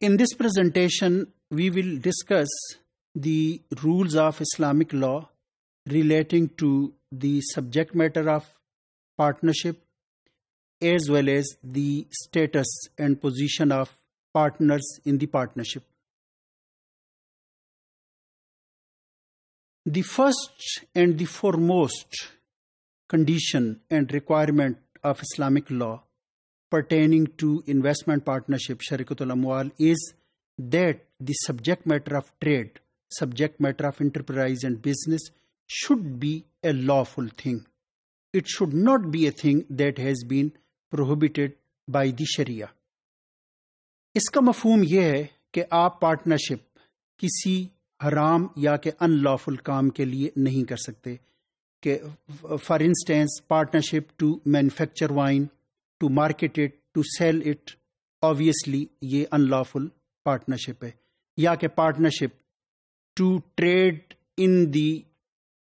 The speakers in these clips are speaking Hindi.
In this presentation, we will discuss the rules of Islamic law relating to the subject matter of partnership as well as the status and position of partners in the partnership. The first and the foremost condition and requirement of Islamic law pertaining to investment partnership Sharikatul Amwal is that the subject matter of trade, subject matter of enterprise and business should be a lawful thing. It should not be a thing that has been prohibited by the Sharia. इसका मफहम यह है कि आप पार्टनरशिप किसी हराम या के अनलॉफुल काम के लिए नहीं कर सकते कि for instance partnership to manufacture wine to market it to sell it obviously ये अनलॉफुल पार्टनरशिप है या कि partnership to trade in the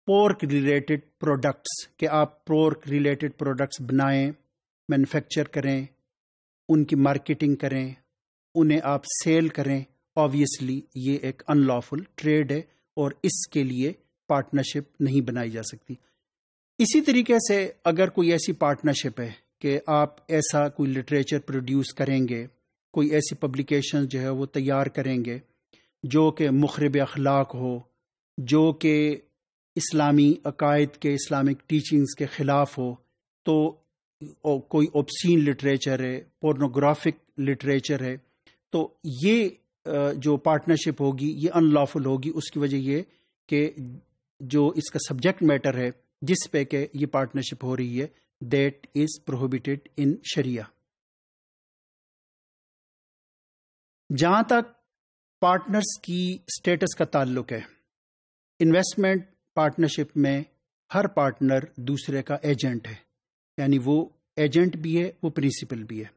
pork related products के आप पोर्क रिलेटेड प्रोडक्ट्स बनाएं मैन्युफैक्चर करें उनकी मार्केटिंग करें उन्हें आप सेल करें ऑब्वियसली ये एक अनलॉफुल ट्रेड है और इसके लिए पार्टनरशिप नहीं बनाई जा सकती इसी तरीके से अगर कोई ऐसी पार्टनरशिप है कि आप ऐसा कोई लिटरेचर प्रोड्यूस करेंगे कोई ऐसी पब्लिकेशन जो है वो तैयार करेंगे जो कि मुखरब अखलाक हो जो कि इस्लामी अकायद के इस्लामिक टीचिंग्स के ख़िलाफ़ हो तो कोई ओबसिन लिटरेचर है पोर्नोग्राफिक लिटरेचर है तो ये जो पार्टनरशिप होगी ये अनलॉफुल होगी उसकी वजह ये कि जो इसका सब्जेक्ट मैटर है जिस पे के ये पार्टनरशिप हो रही है that is prohibited in sharia जहां तक पार्टनर्स की स्टेटस का ताल्लुक है इन्वेस्टमेंट पार्टनरशिप में हर पार्टनर दूसरे का एजेंट है यानी वो एजेंट भी है वो प्रिंसिपल भी है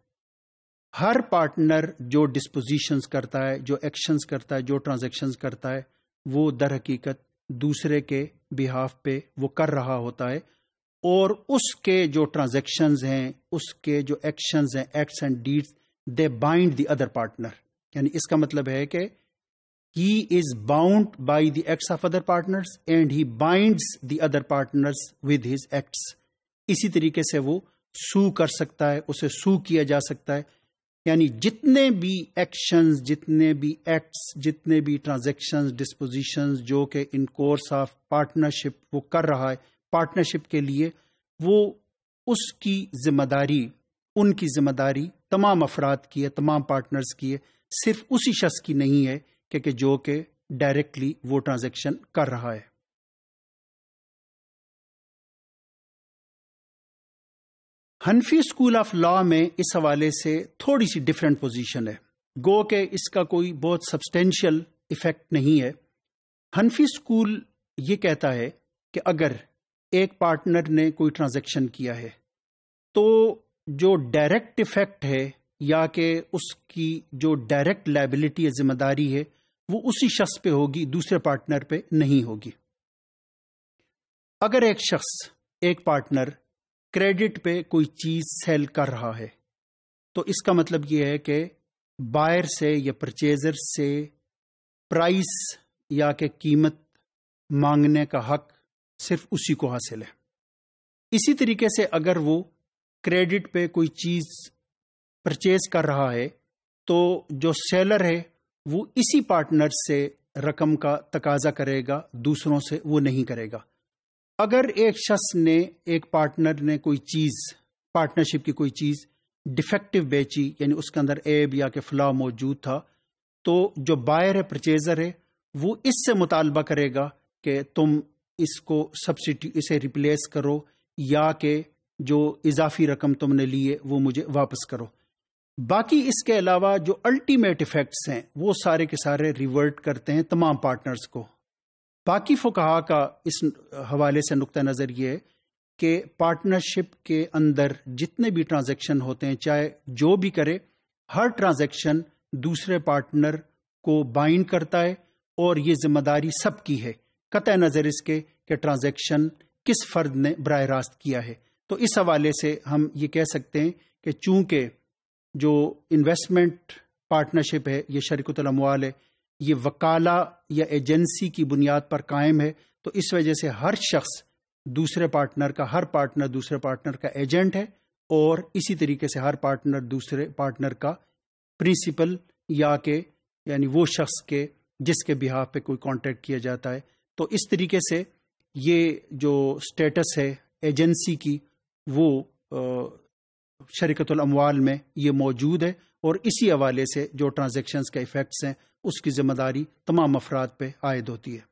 हर पार्टनर जो डिस्पोजिशंस करता है जो एक्शंस करता है जो ट्रांजैक्शंस करता है वो दर हकीकत दूसरे के बिहाफ पे वो कर रहा होता है और उसके जो ट्रांजेक्शन हैं उसके जो एक्शन हैं acts and deeds they bind the other partner यानी इसका मतलब है कि he is bound by the acts of other partners and he binds the other partners with his acts इसी तरीके से वो सू कर सकता है उसे सू किया जा सकता है यानी जितने भी एक्शंस जितने भी एक्ट्स जितने भी ट्रांजेक्शन डिस्पोजिशन जो कि इन कोर्स ऑफ पार्टनरशिप वो कर रहा है पार्टनरशिप के लिए वो उसकी जिम्मेदारी उनकी जिम्मेदारी तमाम अफराद की है तमाम पार्टनर्स की है सिर्फ उसी शख्स की नहीं है क्योंकि जो कि डायरेक्टली वो ट्रांजैक्शन कर रहा है हनफी स्कूल ऑफ लॉ में इस हवाले से थोड़ी सी डिफरेंट पोजीशन है गो के इसका कोई बहुत सब्सटेंशियल इफेक्ट नहीं है हनफी स्कूल ये कहता है कि अगर एक पार्टनर ने कोई ट्रांजैक्शन किया है तो जो डायरेक्ट इफेक्ट है या कि उसकी जो डायरेक्ट लाइबिलिटी या जिम्मेदारी है वो उसी शख्स पे होगी दूसरे पार्टनर पे नहीं होगी अगर एक शख्स एक पार्टनर क्रेडिट पे कोई चीज सेल कर रहा है तो इसका मतलब यह है कि बायर से या परचेजर से प्राइस या के कीमत मांगने का हक सिर्फ उसी को हासिल है इसी तरीके से अगर वो क्रेडिट पे कोई चीज परचेज कर रहा है तो जो सेलर है वो इसी पार्टनर से रकम का तकाजा करेगा दूसरों से वो नहीं करेगा अगर एक शख्स ने एक पार्टनर ने कोई चीज़ पार्टनरशिप की कोई चीज़ डिफेक्टिव बेची यानी उसके अंदर एब या के फ्ला मौजूद था तो जो बायर है परचेज़र है वो इससे मुतालबा करेगा कि तुम इसको सब्सिट्यू इसे रिप्लेस करो या के जो इजाफी रकम तुमने ली है वो मुझे वापस करो बाकी इसके अलावा जो अल्टीमेट इफेक्ट्स हैं वो सारे के सारे रिवर्ट करते हैं तमाम पार्टनर्स को बाकी फुकाहा का इस हवाले से नुक़ नज़र ये है कि पार्टनरशिप के अंदर जितने भी ट्रांजैक्शन होते हैं चाहे जो भी करे हर ट्रांजैक्शन दूसरे पार्टनर को बाइंड करता है और ये जिम्मेदारी सबकी है कत नज़र इसके कि ट्रांजेक्शन किस फ़र्द ने बर रास्त किया है तो इस हवाले से हम ये कह सकते हैं कि चूंकि जो इन्वेस्टमेंट पार्टनरशिप है ये शरिकतलमवाल है ये वकाला या एजेंसी की बुनियाद पर कायम है तो इस वजह से हर शख्स दूसरे पार्टनर का हर पार्टनर दूसरे पार्टनर का एजेंट है और इसी तरीके से हर पार्टनर दूसरे पार्टनर का प्रिंसिपल या के यानी वो शख्स के जिसके बिहाफ पे कोई कांटेक्ट किया जाता है तो इस तरीके से ये जो स्टेटस है एजेंसी की वो अमवाल में ये मौजूद है और इसी हवाले से जो ट्रांजेक्शन्स के इफ़ेक्ट्स हैं उसकी ज़िम्मेदारी तमाम अफराद पर आयद होती है